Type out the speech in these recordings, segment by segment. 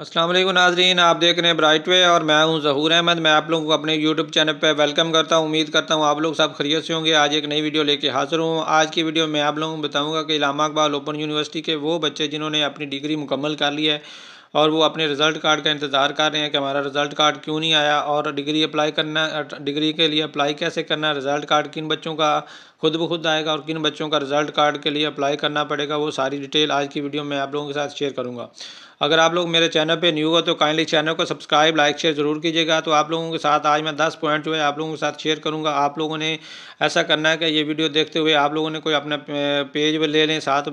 असलम नाजरीन आप देख रहे हैं ब्राइट वे और मैं हूं जहूर अहमद मैं आप लोगों को अपने यूट्यूब चैनल पर वेलकम करता हूं उम्मीद करता हूं आप लोग सब खरीद से होंगे आज एक नई वीडियो लेके हाजिर हूं आज की वीडियो में आप लोगों को बताऊंगा कि इलामा इकबाल ओपन यूनिवर्सिटी के वो बच्चे जिन्होंने अपनी डिग्री मुकम्मल कर ली है और वो अपने रिज़ल्ट कार्ड का इंतज़ार कर रहे हैं कि हमारा रिज़ल्ट कार्ड क्यों नहीं आया और डिग्री अप्लाई करना डिग्री के लिए अप्लाई कैसे करना रिज़ल्ट कार्ड किन बच्चों का खुद ब खुद आएगा और किन बच्चों का रिजल्ट कार्ड के लिए अप्लाई करना पड़ेगा वो सारी डिटेल आज की वीडियो में आप लोगों के साथ शेयर करूँगा अगर आप लोग मेरे चैनल पे न्यू हो तो काइंडली चैनल को सब्सक्राइब लाइक शेयर ज़रूर कीजिएगा तो आप लोगों के साथ आज मैं 10 पॉइंट जो है आप लोगों के साथ शेयर करूंगा आप लोगों ने ऐसा करना है कि ये वीडियो देखते हुए आप लोगों ने कोई अपना पेज ले लें साथ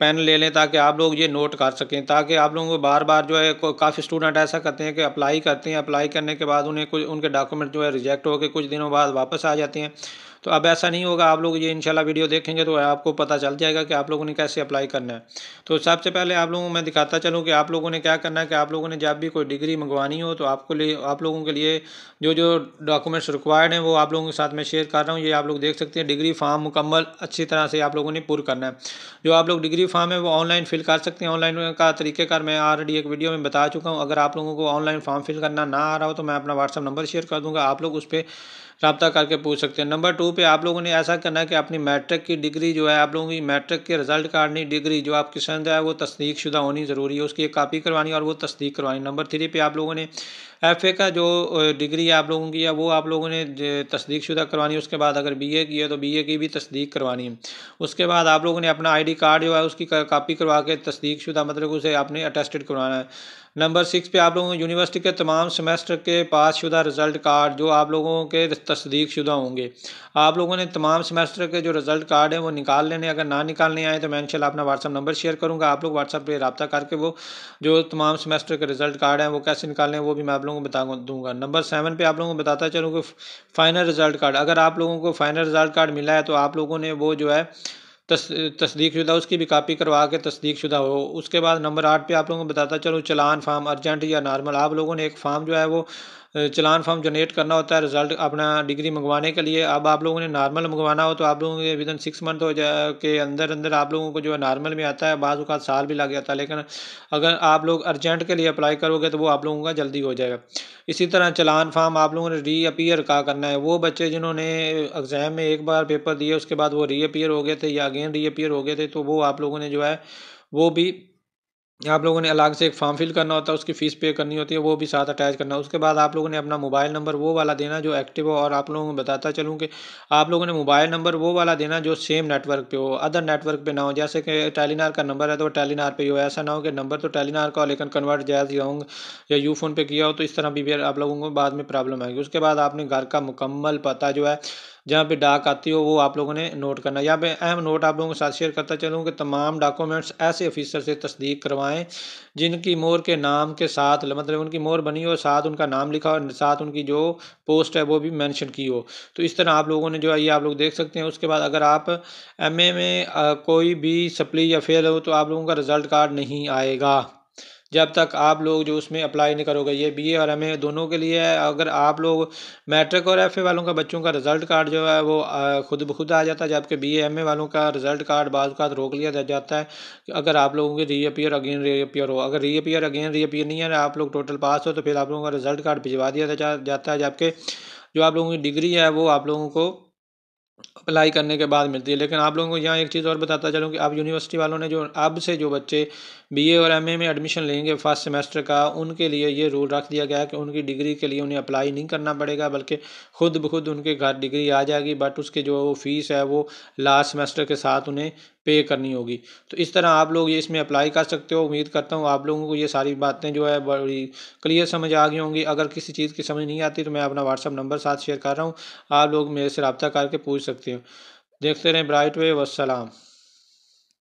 पेन ले लें ताकि आप लोग ये नोट कर सकें ताकि आप लोगों को बार बार जो है काफ़ी स्टूडेंट ऐसा करते हैं कि अप्लाई करते हैं अप्लाई करने के बाद उन्हें कुछ उनके डॉक्यूमेंट जो है रिजेक्ट होकर कुछ दिनों बाद वापस आ जाते हैं तो अब ऐसा नहीं होगा आप लोग ये इनशाला वीडियो देखेंगे तो आपको पता चल जाएगा कि आप लोगों ने कैसे अप्लाई करना है तो सबसे पहले आप लोगों को मैं दिखाता चलूँ कि आप लोगों ने क्या करना है कि आप लोगों ने जब भी कोई डिग्री मंगवानी हो तो आपको लिए आप लोगों के लिए जो जो डॉक्यूमेंट्स रिक्वायर्ड हैं वो आप लोगों के साथ मैं शेयर कर रहा हूँ ये आप लोग देख सकते हैं डिग्री फॉर्म मुकम्मल अच्छी तरह से आप लोगों ने पूरा करना है जो आप लोग डिग्री फॉर्म है वो ऑनलाइन फिल कर सकते हैं ऑनलाइन का तरीक़ेकार मैं ऑलरेडी एक वीडियो में बता चुका हूँ अगर आप लोगों को ऑनलाइन फॉर्म फिल करना ना आ रहा हो तो मैं अपना व्हाट्सअप नंबर शेयर कर दूँगा आप लोग उस पर रबता करके पूछ सकते हैं नंबर टू पे आप लोगों ने ऐसा करना है कि अपनी मैट्रिक की डिग्री जो है आप लोगों की मैट्रिक के रिजल्ट कार्ड नहीं डिग्री जो आपकी संद है वो तस्दीक शुदा होनी ज़रूरी है उसकी एक कापी करवानी और वो तस्दीक करवानी नंबर थ्री पे आप लोगों ने एफ ए का जो डिग्री आप लोगों की है वो आप लोगों ने तस्दीक शुदा करवानी है उसके बाद अगर बी ए की है तो बी ए की भी तस्दीक करवानी है उसके बाद आप लोगों ने अपना आई डी कार्ड जो है उसकी कापी करवा के तस्दीक शुदा मतलब उसे आपने अटेस्टेड करवाना है नंबर सिक्स पे आप लोगों यूनिवर्सिटी के तमाम सेमेस्टर के पास शुदा रिज़ल्ट कार्ड जो आप लोगों के तस्दीक शुदा होंगे आप लोगों ने तमाम सेमेस्टर के जो रिज़ल्ट कार्ड हैं वो निकाल लेने अगर ना निकालने आए तो मैं इनशाला अपना व्हाट्सअप नंबर शेयर करूँगा आप लोग व्हाट्सअप पर रबा करके वो जो तमाम सेमेस्टर के रिज़ल्ट कार्ड हैं वो कैसे निकालने वो भी मैं आप लोगों को बता दूंगा नंबर सेवन पर आप लोगों को बताता चलूँ कि फ़ाइनल रिज़ल्ट कार्ड अगर आप लोगों को फ़ाइनल रिज़ल्ट कार्ड मिला है तो आप लोगों ने वो जो है तस तस्दीक शुदा उसकी भी कापी करवा के तस्दीक शुदा हो उसके बाद नंबर आठ पे आप लोगों को बताता चलो चलान फार्म अर्जेंट या नॉर्मल आप लोगों ने एक फार्म जो है वो चलान फॉर्म जनरेट करना होता है रिज़ल्ट अपना डिग्री मंगवाने के लिए अब आप लोगों ने नॉर्मल मंगवाना हो तो आप लोगों के विदिन सिक्स मंथ हो जाए के अंदर अंदर आप लोगों को जो है नॉर्मल में आता है बाज़ अवत साल भी लग जाता है लेकिन अगर आप लोग अर्जेंट के लिए अप्लाई करोगे तो वो आप लोगों का जल्दी हो जाएगा इसी तरह चलान फार्म आप लोगों ने रीअपियर का करना है वो बच्चे जिन्होंने एग्ज़ाम में एक बार पेपर दिए उसके बाद वो रीअपियर हो गए थे या अगेन रीअपियर हो गए थे तो वो आप लोगों ने जो है वो भी आप लोगों ने अलग से एक फॉर्म फिल करना होता है उसकी फ़ीस पे करनी होती है वो भी साथ अटैच करना है उसके बाद आप लोगों ने अपना मोबाइल नंबर वो वाला देना जो एक्टिव हो और आप लोगों को बताता चलूँ कि आप लोगों ने मोबाइल नंबर वो वाला देना जो सेम नेटवर्क पे हो अदर नेटवर्क पे ना हो जैसे कि टेलीनार का नंबर है तो टेलीनार पर ही हो ऐसा ना हो कि नंबर तो टेलीनार का हो लेकिन कन्वर्ट जैज होंगे या यू फोन पर किया हो तो इस तरह भी आप लोगों को बाद में प्रॉब्लम आएगी उसके बाद आपने घर का मुकम्मल पता जो है जहाँ पे डाक आती हो वो आप लोगों ने नोट करना यहाँ पे अहम नोट आप लोगों के साथ शेयर करता चलूँ कि तमाम डॉक्यूमेंट्स ऐसे ऑफिसर से तस्दीक करवाएं जिनकी मोर के नाम के साथ मतलब उनकी मोर बनी हो साथ उनका नाम लिखा हो साथ उनकी जो पोस्ट है वो भी मैंशन की हो तो इस तरह आप लोगों ने जो है ये आप लोग देख सकते हैं उसके बाद अगर आप एम में कोई भी सप्ली या फेल हो तो आप लोगों का रिज़ल्ट कार्ड नहीं आएगा जब तक आप लोग जो उसमें अप्लाई नहीं करोगे ये बी ए और एम ए दोनों के लिए है अगर आप लोग मैट्रिक और एफ ए वालों का बच्चों का रिज़ल्ट कार्ड जो है वो खुद ब खुद आ जाता है जबकि बी एमए एम ए वालों का रिज़ल्ट कार्ड बाद रोक लिया जाता है अगर आप लोगों की रीअपियर अगेन रीअपियर हो अगर रीअपियर अगेन रीअपियर नहीं है आप लोग टोटल पास हो तो फिर आप लोगों का रिज़ल्ट कार्ड भिजवा दिया जाता है जबकि जो आप लोगों की डिग्री है वो आप लोगों को अप्लाई करने के बाद मिलती है लेकिन आप लोगों को यहाँ एक चीज़ और बताता चलूँ कि आप यूनिवर्सिटी वालों ने जो अब से जो बच्चे बीए और एमए में एडमिशन लेंगे फर्स्ट सेमेस्टर का उनके लिए ये रूल रख दिया गया है कि उनकी डिग्री के लिए उन्हें अप्लाई नहीं करना पड़ेगा बल्कि खुद ब खुद उनके घर डिग्री आ जाएगी बट उसके जो फीस है वो लास्ट सेमेस्टर के साथ उन्हें पे करनी होगी तो इस तरह आप लोग ये इसमें अप्लाई कर सकते हो उम्मीद करता हूँ आप लोगों को ये सारी बातें जो है बड़ी क्लियर समझ आ गई होंगी अगर किसी चीज़ की समझ नहीं आती तो मैं अपना व्हाट्सअप नंबर साथ शेयर कर रहा हूँ आप लोग मेरे से रबता करके पूछ सकते हो देखते रहें ब्राइट वे वसलाम